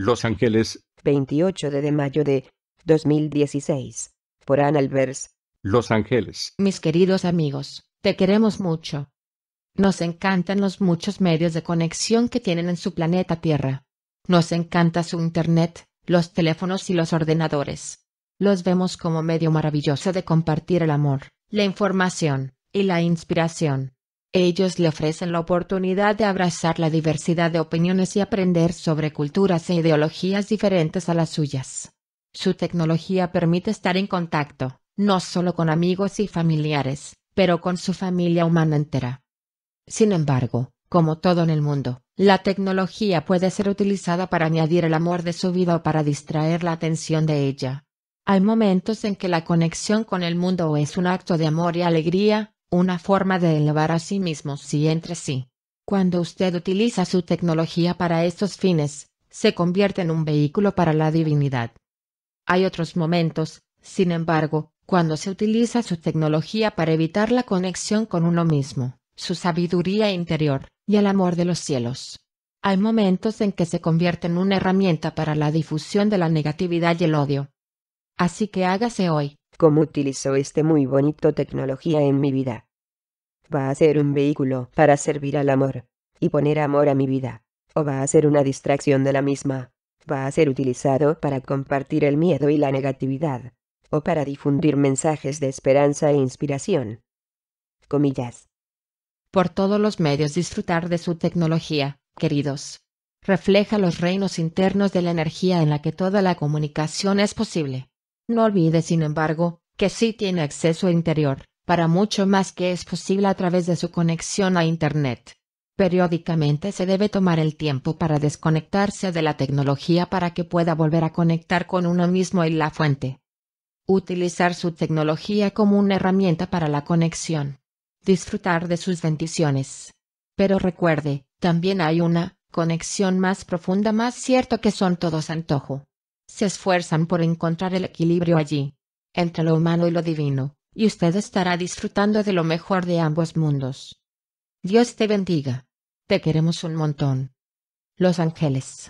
Los Ángeles. 28 de mayo de 2016. Por Analvers. Los Ángeles. Mis queridos amigos, te queremos mucho. Nos encantan los muchos medios de conexión que tienen en su planeta Tierra. Nos encanta su Internet, los teléfonos y los ordenadores. Los vemos como medio maravilloso de compartir el amor, la información y la inspiración. Ellos le ofrecen la oportunidad de abrazar la diversidad de opiniones y aprender sobre culturas e ideologías diferentes a las suyas. Su tecnología permite estar en contacto, no solo con amigos y familiares, pero con su familia humana entera. Sin embargo, como todo en el mundo, la tecnología puede ser utilizada para añadir el amor de su vida o para distraer la atención de ella. Hay momentos en que la conexión con el mundo es un acto de amor y alegría, una forma de elevar a sí mismo y entre sí. Cuando usted utiliza su tecnología para estos fines, se convierte en un vehículo para la divinidad. Hay otros momentos, sin embargo, cuando se utiliza su tecnología para evitar la conexión con uno mismo, su sabiduría interior, y el amor de los cielos. Hay momentos en que se convierte en una herramienta para la difusión de la negatividad y el odio. Así que hágase hoy. ¿Cómo utilizo este muy bonito tecnología en mi vida? va a ser un vehículo para servir al amor, y poner amor a mi vida, o va a ser una distracción de la misma, va a ser utilizado para compartir el miedo y la negatividad, o para difundir mensajes de esperanza e inspiración. Comillas. Por todos los medios disfrutar de su tecnología, queridos. Refleja los reinos internos de la energía en la que toda la comunicación es posible. No olvide, sin embargo, que sí tiene acceso interior, para mucho más que es posible a través de su conexión a Internet. Periódicamente se debe tomar el tiempo para desconectarse de la tecnología para que pueda volver a conectar con uno mismo y la fuente. Utilizar su tecnología como una herramienta para la conexión. Disfrutar de sus bendiciones. Pero recuerde, también hay una conexión más profunda más cierto que son todos antojo. Se esfuerzan por encontrar el equilibrio allí, entre lo humano y lo divino y usted estará disfrutando de lo mejor de ambos mundos. Dios te bendiga. Te queremos un montón. Los Ángeles.